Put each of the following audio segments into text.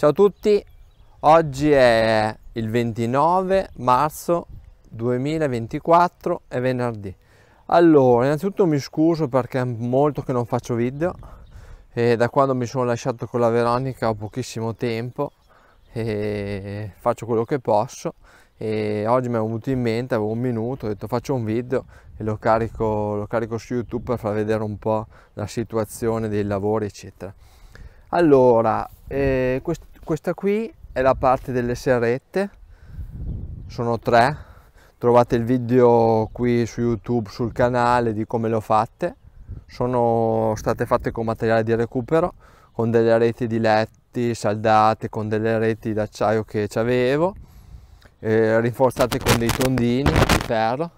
Ciao a tutti, oggi è il 29 marzo 2024 è venerdì. Allora, innanzitutto mi scuso perché è molto che non faccio video e da quando mi sono lasciato con la Veronica ho pochissimo tempo e faccio quello che posso e oggi mi è venuto in mente, avevo un minuto, ho detto faccio un video e lo carico, lo carico su YouTube per far vedere un po' la situazione dei lavori eccetera. Allora, eh, quest- questa qui è la parte delle serrette sono tre trovate il video qui su youtube sul canale di come le ho fatte sono state fatte con materiale di recupero con delle reti di letti saldate con delle reti d'acciaio che avevo eh, rinforzate con dei tondini di ferro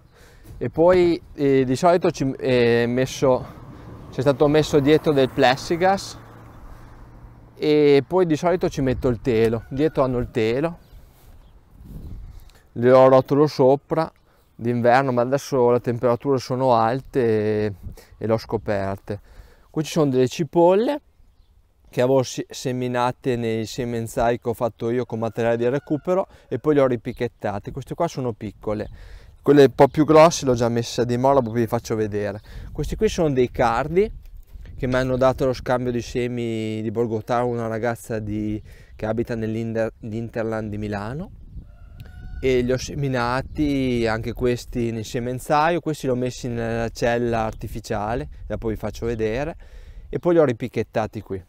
e poi eh, di solito ci, eh, messo, c'è stato messo dietro del plessigas e poi di solito ci metto il telo dietro hanno il telo le ho rotolo sopra d'inverno ma adesso le temperature sono alte e, e l'ho scoperte qui ci sono delle cipolle che avevo seminate nei semenzai che ho fatto io con materiale di recupero e poi le ho ripicchettate queste qua sono piccole quelle un po' più grosse le ho già messe di molla, poi vi faccio vedere questi qui sono dei cardi che mi hanno dato lo scambio di semi di Borgotà, una ragazza di, che abita nell'Interland di Milano e li ho seminati anche questi nel semenzaio, questi li ho messi nella cella artificiale, la poi vi faccio vedere e poi li ho ripicchettati qui.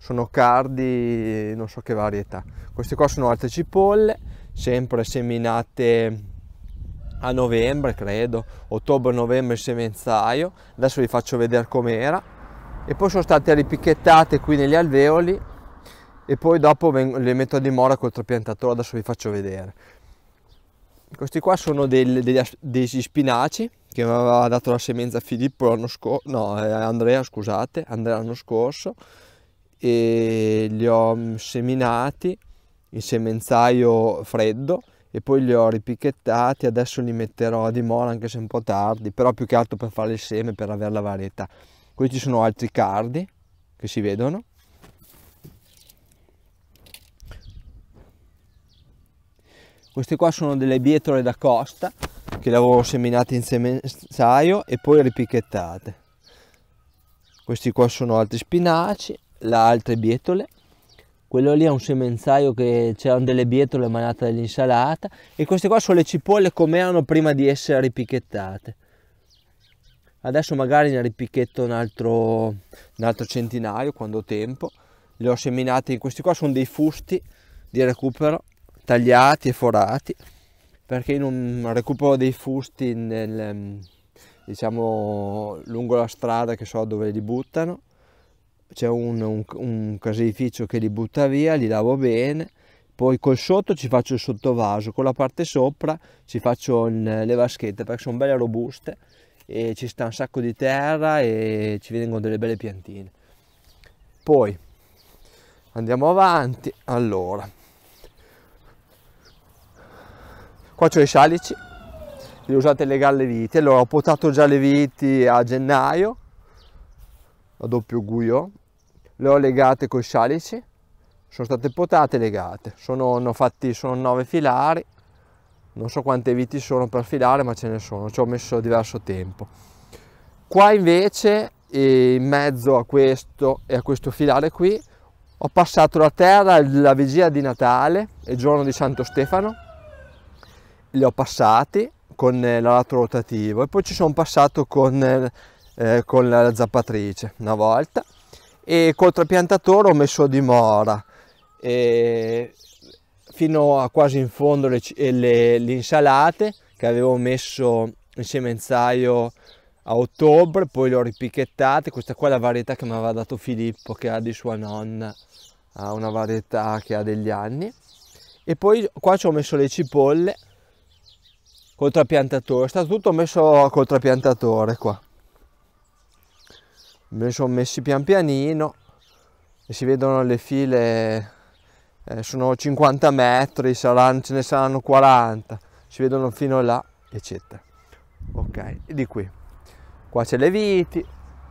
Sono cardi, non so che varietà. Queste qua sono altre cipolle, sempre seminate a novembre credo, ottobre-novembre semenzaio. Adesso vi faccio vedere com'era e poi sono state ripicchettate qui negli alveoli e poi dopo le metto a dimora col trapiantatore, adesso vi faccio vedere. Questi qua sono del, degli, degli, spinaci che mi aveva dato la semenza Filippo l'anno scorso, no eh, Andrea scusate, Andrea l'anno scorso e li ho seminati in semenzaio freddo e poi li ho ripicchettati, adesso li metterò a dimora anche se è un po' tardi, però più che altro per fare il seme, per avere la varietà questi sono altri cardi che si vedono queste qua sono delle bietole da costa che le avevo seminate in semenzaio e poi ripicchettate questi qua sono altri spinaci là altre bietole quello lì è un semenzaio che c'erano delle bietole manate dall'insalata e queste qua sono le cipolle come erano prima di essere ripicchettate adesso magari ne ripicchetto un altro, un altro centinaio quando ho tempo li ho seminati in questi qua sono dei fusti di recupero tagliati e forati perché in un recupero dei fusti nel, diciamo lungo la strada che so dove li buttano c'è un, un, un caseificio che li butta via li lavo bene poi col sotto ci faccio il sottovaso con la parte sopra ci faccio le vaschette perché sono belle robuste e ci sta un sacco di terra e ci vengono delle belle piantine. Poi andiamo avanti, allora, qua c'ho i salici, le usate legare le viti, allora ho potato già le viti a gennaio, a doppio guio, le ho legate con i salici, sono state potate e legate, sono, fatti, sono 9 filari, non so quante viti sono per filare ma ce ne sono ci ho messo diverso tempo qua invece in mezzo a questo e a questo filare qui ho passato la terra la vigilia di Natale il giorno di Santo Stefano li ho passati con eh, l'aratro rotativo e poi ci sono passato con, eh, eh, con la zappatrice una volta e col trapiantatore ho messo dimora e fino a quasi in fondo le, eh, le, le insalate che avevo messo in semenzaio a ottobre, poi le ho ripicchettate, questa qua è la varietà che mi aveva dato Filippo che ha di sua nonna, ha una varietà che ha degli anni e poi qua ci ho messo le cipolle col trapiantatore, è stato tutto messo col trapiantatore qua me le sono messi pian pianino e si vedono le file eh, sono 50 metri, saranno, ce ne saranno 40, si vedono fino là, eccetera. Ok, e di qui. Qua c'è le viti,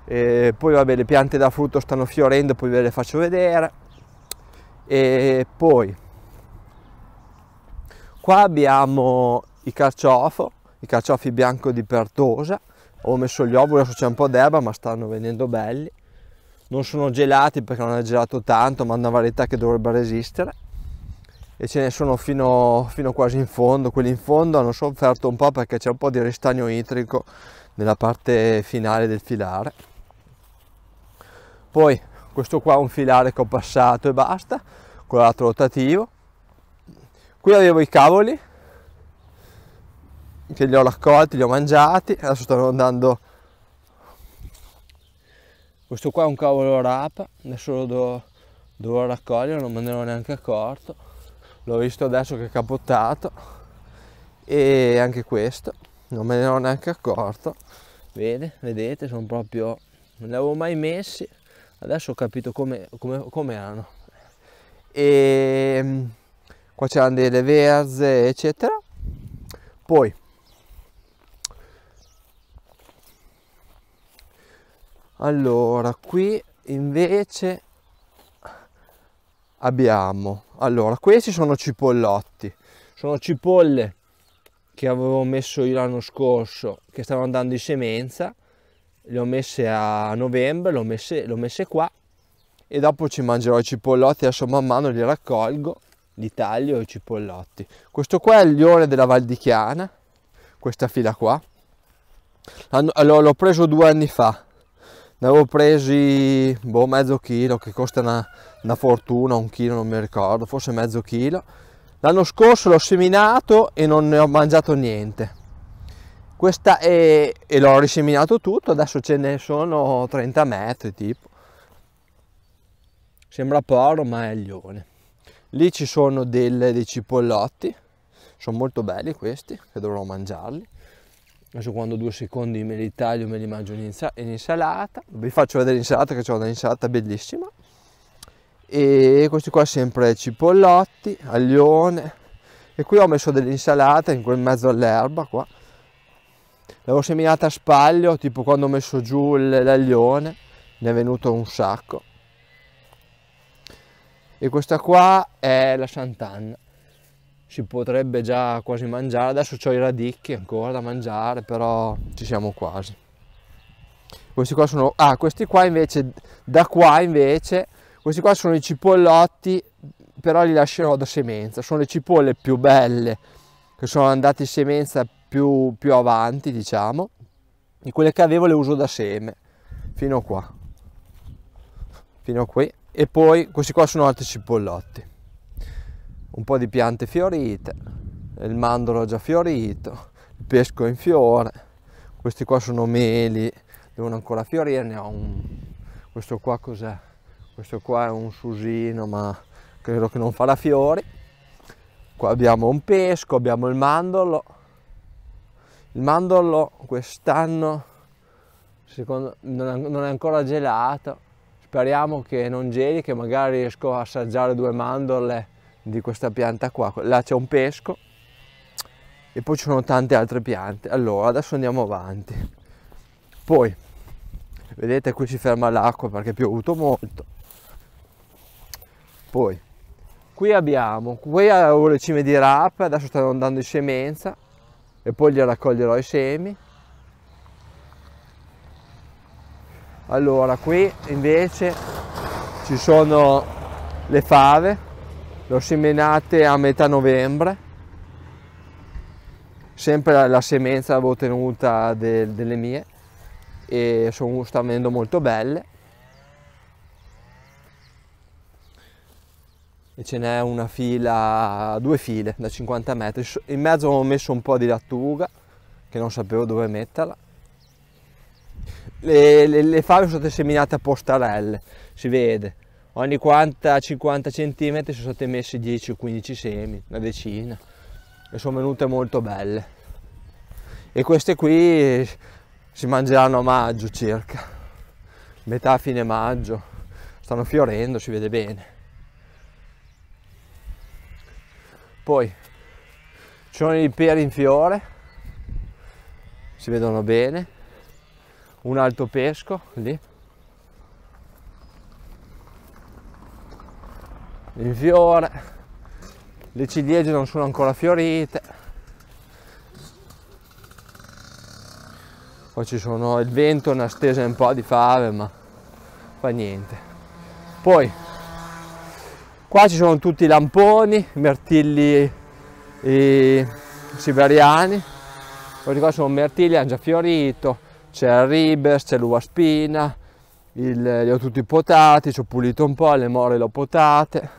e poi vabbè le piante da frutto stanno fiorendo, poi ve le faccio vedere. E poi qua abbiamo i carciofo, i carciofi bianco di Pertosa, ho messo gli ovuli, adesso c'è un po' d'erba ma stanno venendo belli non sono gelati perché non è gelato tanto, ma una varietà che dovrebbe resistere. E ce ne sono fino, fino quasi in fondo. Quelli in fondo hanno sofferto un po' perché c'è un po' di ristagno idrico nella parte finale del filare. Poi questo qua è un filare che ho passato e basta, con l'altro rotativo. Qui avevo i cavoli che li ho raccolti, li ho mangiati, adesso stanno andando questo qua è un cavolo rapa adesso lo do, dovrò raccogliere non me ne ero neanche accorto l'ho visto adesso che è capottato e anche questo non me ne ero neanche accorto Vede, vedete sono proprio non li avevo mai messi adesso ho capito come, come, come erano e ehm, qua c'erano delle verze eccetera poi allora qui invece abbiamo allora questi sono cipollotti sono cipolle che avevo messo io l'anno scorso che stavano andando in semenza le ho messe a novembre le ho messe, le ho messe qua e dopo ci mangerò i cipollotti adesso man mano li raccolgo li taglio i cipollotti questo qua è il lione della Val di Chiana questa fila qua l'ho preso due anni fa ne avevo presi boh, mezzo chilo che costa una, una, fortuna, un chilo non mi ricordo, forse mezzo chilo. L'anno scorso l'ho seminato e non ne ho mangiato niente. Questa è, e l'ho riseminato tutto, adesso ce ne sono 30 metri tipo. Sembra poro ma è lione. Lì ci sono delle, dei cipollotti, sono molto belli questi, che dovrò mangiarli adesso cioè, quando due secondi me li taglio me li mangio in, insalata vi faccio vedere l'insalata che ho un'insalata bellissima e questi qua sempre cipollotti, aglione e qui ho messo dell'insalata in quel mezzo all'erba qua l'avevo seminata a spaglio tipo quando ho messo giù l'aglione ne è venuto un sacco e questa qua è la Sant'Anna si potrebbe già quasi mangiare, adesso ho i radicchi ancora da mangiare, però ci siamo quasi. Questi qua sono, ah questi qua invece, da qua invece, questi qua sono i cipollotti, però li lascerò da semenza, sono le cipolle più belle, che sono andate in semenza più, più avanti diciamo, e quelle che avevo le uso da seme, fino a qua, fino a qui, e poi questi qua sono altri cipollotti un po' di piante fiorite, il mandorlo già fiorito, il pesco in fiore, questi qua sono meli, devono ancora fiorire, ne ho un... questo qua cos'è? Questo qua è un susino ma credo che non farà fiori. Qua abbiamo un pesco, abbiamo il mandorlo. Il mandorlo quest'anno non è ancora gelato, speriamo che non geli, che magari riesco a assaggiare due mandorle di questa pianta qua, là c'è un pesco e poi ci sono tante altre piante. Allora, adesso andiamo avanti. Poi, vedete qui si ferma l'acqua perché è piovuto molto. Poi, qui abbiamo, qui avevo le cime di rape, adesso stanno andando in semenza e poi gli raccoglierò i semi. Allora, qui invece ci sono le fave lo seminate a metà novembre sempre la, la semenza l'avevo tenuta de, delle mie e sono, sta venendo molto belle e ce n'è una fila, due file da 50 metri in mezzo ho messo un po' di lattuga che non sapevo dove metterla le, le, le fave sono state seminate a postarelle si vede ogni 40-50 cm sono state messe 10 o 15 semi, una decina, e sono venute molto belle. E queste qui si mangeranno a maggio circa, metà fine maggio, stanno fiorendo, si vede bene. Poi ci sono i peri in fiore, si vedono bene, un alto pesco lì, in fiore, le ciliegie non sono ancora fiorite, poi ci sono il vento, una stesa un po' di fave, ma fa niente. Poi qua ci sono tutti i lamponi, i mertilli siberiani, questi qua sono mertilli, hanno già fiorito, c'è il ribes, c'è l'uva spina, il, li ho tutti potati, ci ho pulito un po', le more le ho potate,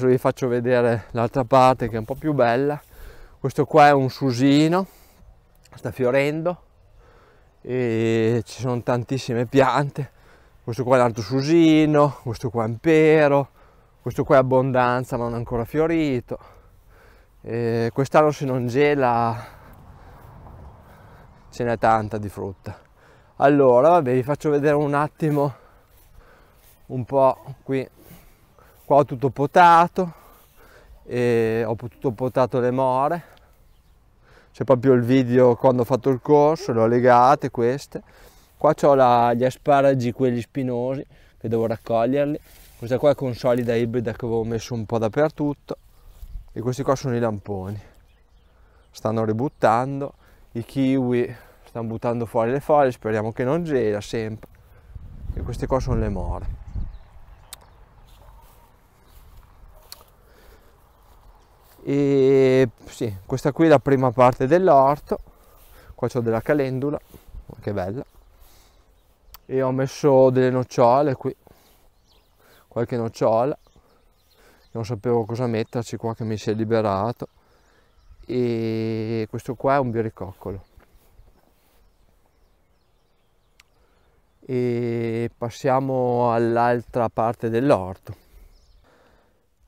adesso vi faccio vedere l'altra parte che è un po' più bella questo qua è un susino sta fiorendo e ci sono tantissime piante questo qua è un altro susino questo qua è un pero questo qua è abbondanza ma non è ancora fiorito quest'anno se non gela ce n'è tanta di frutta allora vabbè vi faccio vedere un attimo un po' qui Qua ho tutto potato, e ho tutto potato le more, c'è proprio il video quando ho fatto il corso, le ho legate queste. Qua ho la, gli asparagi, quelli spinosi, che devo raccoglierli. Questa qua è consolida ibrida che avevo messo un po' dappertutto. E questi qua sono i lamponi. Stanno ributtando, i kiwi stanno buttando fuori le foglie, speriamo che non gela sempre. E queste qua sono le more. e sì, questa qui è la prima parte dell'orto qua ho della calendula che bella e ho messo delle nocciole qui qualche nocciola non sapevo cosa metterci qua che mi si è liberato e questo qua è un biricoccolo e passiamo all'altra parte dell'orto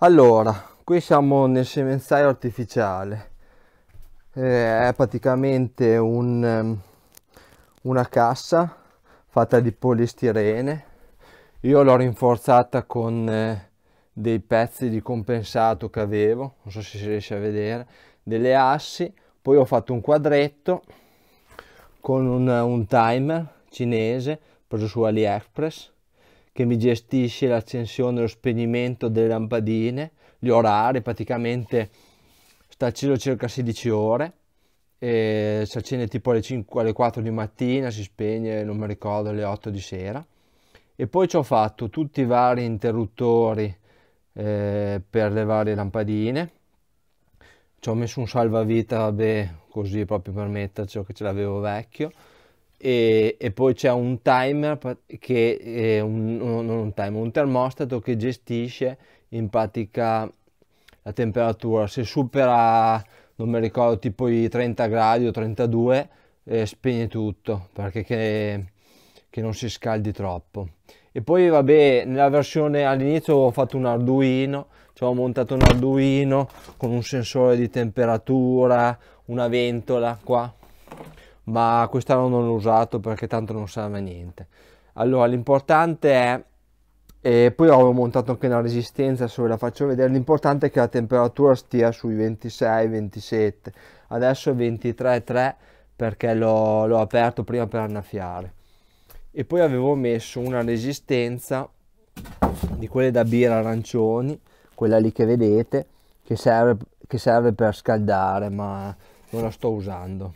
allora Qui siamo nel semenzaio artificiale, eh, è praticamente un, ehm, una cassa fatta di polistirene, io l'ho rinforzata con eh, dei pezzi di compensato che avevo, non so se si riesce a vedere, delle assi, poi ho fatto un quadretto con un, un timer cinese preso su AliExpress che mi gestisce l'accensione e lo spegnimento delle lampadine gli orari, praticamente sta a cielo circa 16 ore, e si accende tipo alle, 5, alle 4 di mattina, si spegne, non mi ricordo, alle 8 di sera. E poi ci ho fatto tutti i vari interruttori eh, per le varie lampadine, ci ho messo un salvavita, vabbè, così proprio per metterci, che ce l'avevo vecchio, e, e, poi c'è un timer che è un, non un timer, un termostato che gestisce in pratica la temperatura. Se supera, non mi ricordo, tipo i 30 gradi o 32, eh, spegne tutto perché che, che, non si scaldi troppo. E poi vabbè, nella versione all'inizio ho fatto un Arduino, cioè ho montato un Arduino con un sensore di temperatura, una ventola qua, ma quest'anno non l'ho usato perché tanto non serve a niente. Allora, l'importante è e poi ho montato anche una resistenza se ve la faccio vedere l'importante è che la temperatura stia sui 26 27 adesso è 23,3 perché l'ho aperto prima per annaffiare e poi avevo messo una resistenza di quelle da birra arancioni quella lì che vedete che serve, che serve per scaldare ma non la sto usando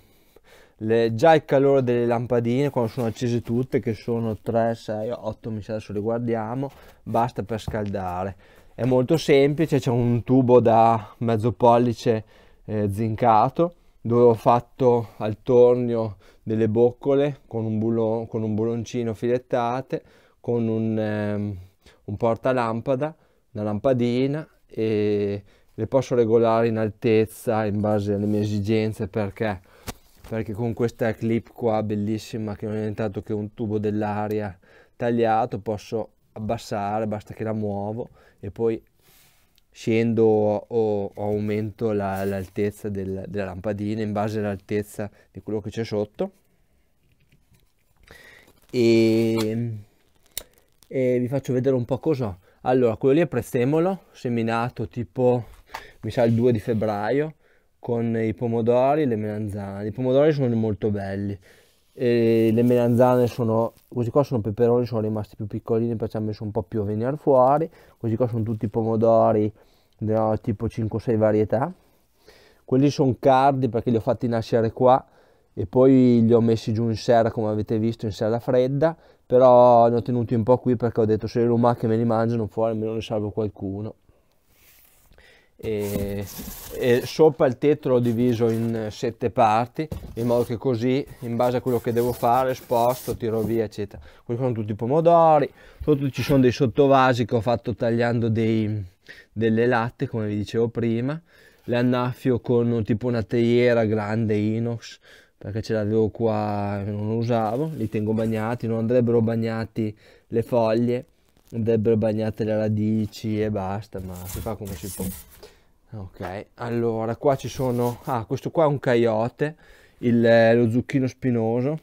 le, già il calore delle lampadine quando sono accese tutte che sono 3, 6, 8 mi sa adesso le guardiamo basta per scaldare è molto semplice c'è un tubo da mezzo pollice eh, zincato dove ho fatto al tornio delle boccole con un, bulo, con un buloncino filettate con un, ehm, un portalampada una lampadina e le posso regolare in altezza in base alle mie esigenze perché perché con questa clip qua bellissima che non è nient'altro che un tubo dell'aria tagliato posso abbassare basta che la muovo e poi scendo o, o aumento l'altezza del, della lampadina in base all'altezza di quello che c'è sotto e, ehm, e, vi faccio vedere un po' cos'ho allora quello lì è prezzemolo seminato tipo mi sa il 2 di febbraio con i pomodori e le melanzane. I pomodori sono molto belli. E le melanzane sono questi qua sono peperoni sono rimasti più piccolini perciò hanno messo un po' più a venire fuori questi qua sono tutti pomodori no, tipo 5-6 varietà quelli sono cardi perché li ho fatti nascere qua e poi li ho messi giù in sera come avete visto in sera fredda però ne ho tenuti un po' qui perché ho detto se le lumache me li mangiano fuori almeno ne salvo qualcuno e, e sopra il tetto l'ho diviso in eh, sette parti in modo che così in base a quello che devo fare sposto, tiro via eccetera qui sono tutti i pomodori sotto ci sono dei sottovasi che ho fatto tagliando dei, delle latte come vi dicevo prima le annaffio con tipo una teiera grande inox perché ce l'avevo qua e non lo usavo li tengo bagnati non andrebbero bagnati le foglie andrebbero bagnate le radici e basta ma si fa come si può ok allora qua ci sono ah questo qua è un coyote il, eh, lo zucchino spinoso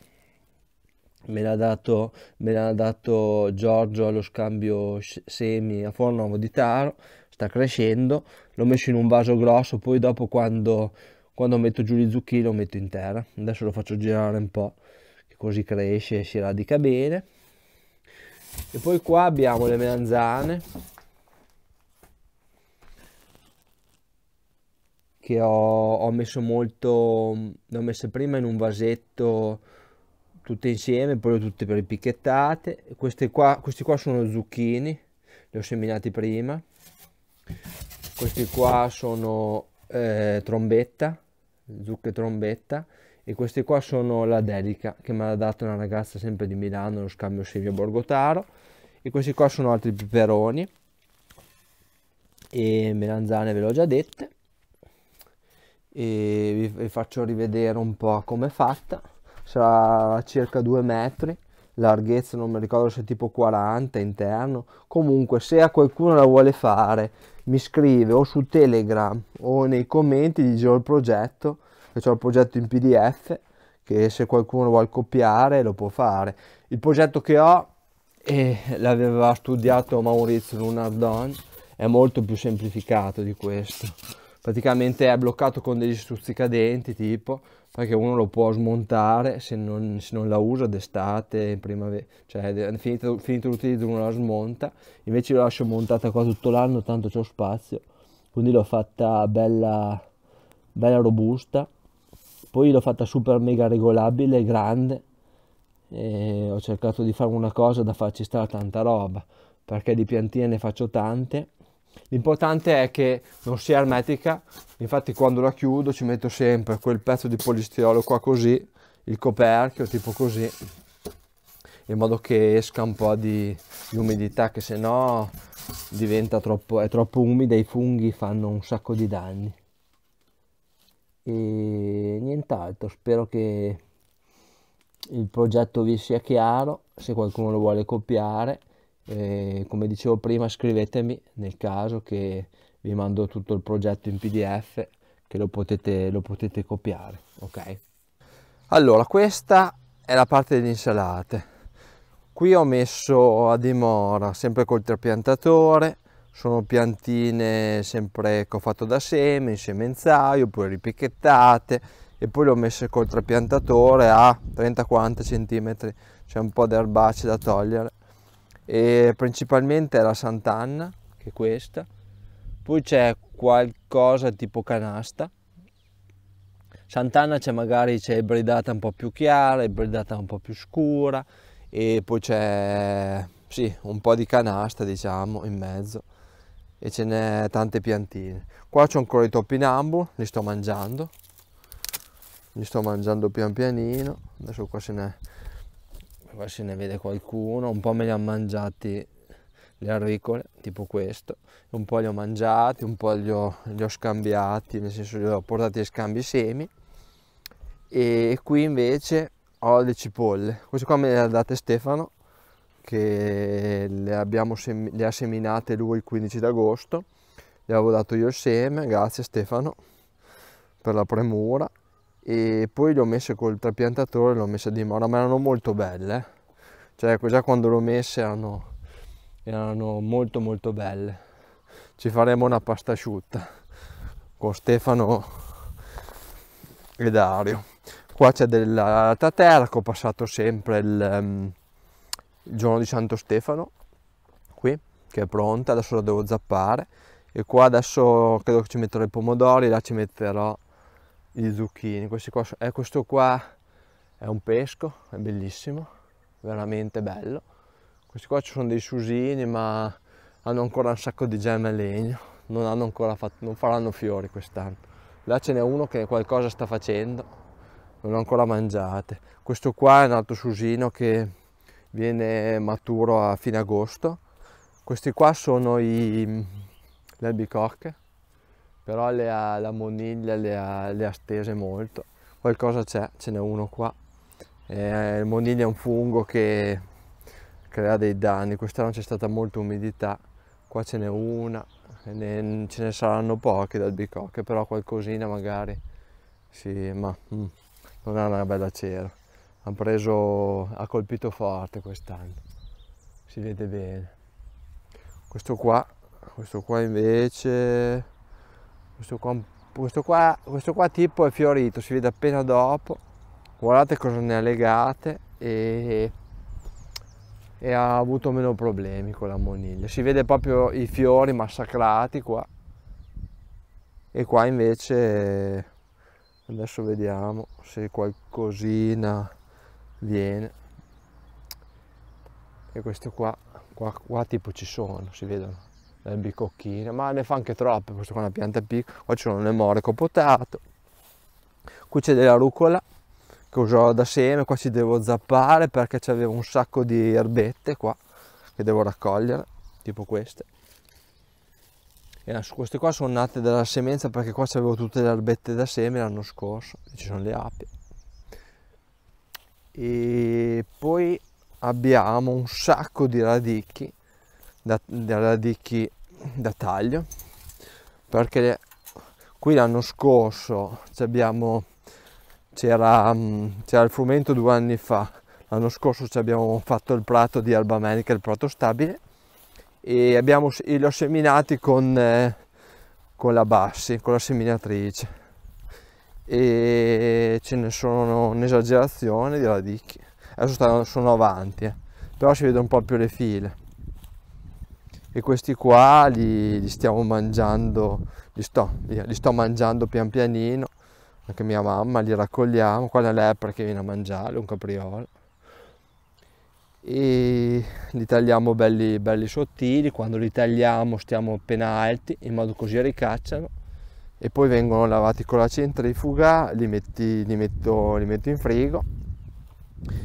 me l'ha dato, dato, Giorgio allo scambio semi a Fornovo di Taro sta crescendo l'ho messo in un vaso grosso poi dopo quando, quando metto giù gli zucchini lo metto in terra adesso lo faccio girare un po' così cresce e si radica bene e poi qua abbiamo le melanzane che ho, ho messo molto, le ho messe prima in un vasetto tutte insieme, poi le ho tutte per picchettate. Queste qua, questi qua sono zucchini, li ho seminati prima. Questi qua sono eh, trombetta, zucche trombetta. E questi qua sono la delica che mi ha dato una ragazza sempre di Milano, lo scambio Silvio Borgotaro. E questi qua sono altri peperoni e melanzane ve l'ho già dette e vi, vi faccio rivedere un po' come è fatta sarà a circa 2 metri larghezza non mi ricordo se tipo 40 interno comunque se a qualcuno la vuole fare mi scrive o su telegram o nei commenti di giro il progetto che ho il progetto in pdf che se qualcuno vuole copiare lo può fare il progetto che ho e eh, l'aveva studiato Maurizio Lunardon è molto più semplificato di questo praticamente è bloccato con degli stuzzicadenti tipo perché uno lo può smontare se non, se non la usa d'estate, in primavera, cioè finito, finito l'utilizzo uno la smonta, invece la lascio montata qua tutto l'anno, tanto c'è spazio, quindi l'ho fatta bella, bella robusta, poi l'ho fatta super mega regolabile, grande, e ho cercato di fare una cosa da farci stare tanta roba, perché di piantine ne faccio tante, L'importante è che non sia ermetica, infatti quando la chiudo ci metto sempre quel pezzo di polistirolo qua così, il coperchio tipo così, in modo che esca un po' di, di umidità che se no diventa troppo, è troppo umida, i funghi fanno un sacco di danni. E nient'altro, spero che il progetto vi sia chiaro, se qualcuno lo vuole copiare e come dicevo prima, scrivetemi nel caso che vi mando tutto il progetto in PDF che lo potete, lo potete copiare. Ok. Allora, questa è la parte delle insalate. Qui ho messo a dimora sempre col trapiantatore, sono piantine sempre che ho fatto da seme, in semenzaio, poi ripicchettate e poi le ho messe col trapiantatore a 30-40 cm, c'è un po' di erbacce da togliere e principalmente la Sant'Anna, che è questa, poi c'è qualcosa tipo canasta, Sant'Anna c'è magari c'è ibridata un po' più chiara, ibridata un po' più scura e poi c'è sì, un po' di canasta diciamo in mezzo e ce n'è tante piantine. Qua c'ho ancora i topinambu, li sto mangiando, li sto mangiando pian pianino, adesso qua se ne poi se ne vede qualcuno, un po' me li ha mangiati le arricole, tipo questo, un po' li ho mangiati, un po' li ho, li ho scambiati, nel senso li ho portati a scambi semi, e qui invece ho le cipolle, queste qua me le ha date Stefano, che le, sem- le ha seminate lui il 15 d'agosto, le avevo dato io il seme, grazie Stefano per la premura, e poi le ho messe col trapiantatore, le ho messe a dimora, ma erano molto belle, cioè ecco, già quando le ho messe erano, erano molto molto belle. Ci faremo una pasta asciutta con Stefano e Dario. Qua c'è della Tatera che ho passato sempre il, um, il giorno di Santo Stefano, qui, che è pronta, adesso la devo zappare. E qua adesso credo che ci metterò i pomodori, là ci metterò gli zucchini questi qua eh, questo qua è un pesco è bellissimo veramente bello questi qua ci sono dei susini ma hanno ancora un sacco di gemme e legno non hanno ancora fatto non faranno fiori quest'anno là ce n'è uno che qualcosa sta facendo non ho ancora mangiate questo qua è un altro susino che viene maturo a fine agosto questi qua sono i, le albicocche però le ha, la moniglia le ha, le ha stese molto. Qualcosa c'è, ce n'è uno qua. Eh, il moniglia è un fungo che crea dei danni, quest'anno c'è stata molta umidità, qua ce n'è una, ne, ce ne saranno poche dal bicocche, però qualcosina magari, sì, ma mm, non è una bella cera. Ha preso, ha colpito forte quest'anno, si vede bene. Questo qua, questo qua invece questo qua, questo qua, questo qua tipo è fiorito si vede appena dopo guardate cosa ne ha legate e, e ha avuto meno problemi con la moniglia si vede proprio i fiori massacrati qua e qua invece adesso vediamo se qualcosina viene e questo qua, qua, qua tipo ci sono si vedono le eh, bicocchine, ma ne fa anche troppe, questo qua è una pianta piccola, qua ci sono le more potato, qui c'è della rucola che userò da seme, qua ci devo zappare perché c'avevo un sacco di erbette qua che devo raccogliere, tipo queste. E queste qua sono nate dalla semenza perché qua c'avevo tutte le erbette da seme l'anno scorso, ci sono le api. E poi abbiamo un sacco di radicchi da, da radicchi da taglio perché qui l'anno scorso mm, c'era, il frumento due anni fa l'anno scorso ci abbiamo fatto il prato di erba manica il prato stabile e, abbiamo, e l'ho seminati con, eh, con la bassi con la seminatrice e ce ne sono un'esagerazione di radicchi adesso stanno, sono avanti eh. però si vedono un po' più le file e questi qua li, li stiamo mangiando, li sto, li sto mangiando pian pianino, anche mia mamma, li raccogliamo, qua la lepre che viene a mangiare, un capriolo, e li tagliamo belli, belli sottili, quando li tagliamo stiamo appena alti, in modo così ricacciano, e poi vengono lavati con la centrifuga, li, metti, li, metto, li metto in frigo,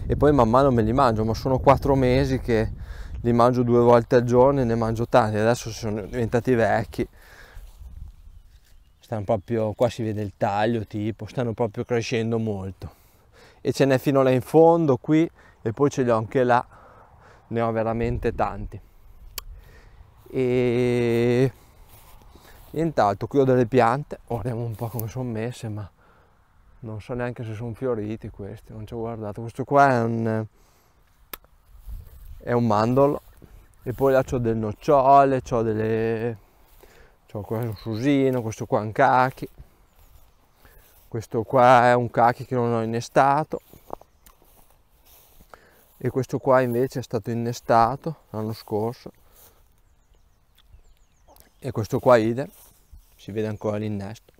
e poi man mano me li mangio, ma sono quattro mesi che li mangio due volte al giorno e ne mangio tanti, adesso sono diventati vecchi. Stanno proprio, qua si vede il taglio tipo, stanno proprio crescendo molto. E ce n'è fino là in fondo qui e poi ce li ho anche là, ne ho veramente tanti. E nient'altro, qui ho delle piante, guardiamo un po' come sono messe, ma non so neanche se sono fioriti questi, non ci ho guardato. Questo qua è un è un mandorlo e poi là c'ho delle nocciole, ho delle c'ho un susino, questo qua è un cachi questo qua è un cachi che non ho innestato e questo qua invece è stato innestato l'anno scorso e questo qua idem si vede ancora l'innesto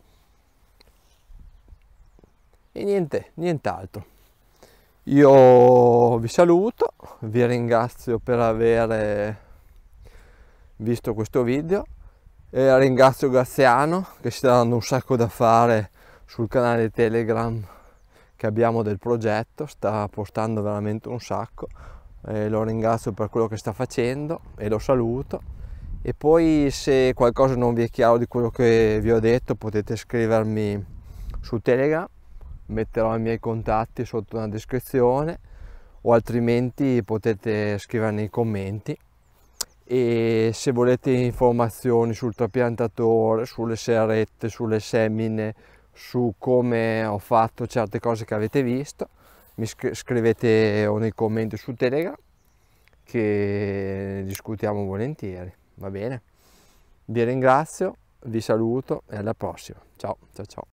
e niente nient'altro io vi saluto, vi ringrazio per aver eh, visto questo video e ringrazio Graziano che sta dando un sacco da fare sul canale Telegram che abbiamo del progetto, sta postando veramente un sacco e lo ringrazio per quello che sta facendo e lo saluto e poi se qualcosa non vi è chiaro di quello che vi ho detto potete scrivermi su Telegram metterò i miei contatti sotto una descrizione o altrimenti potete scrivere nei commenti e se volete informazioni sul trapiantatore, sulle serrette, sulle semine, su come ho fatto certe cose che avete visto, mi scrivete o nei commenti su Telegram che discutiamo volentieri, va bene? Vi ringrazio, vi saluto e alla prossima. Ciao, ciao, ciao.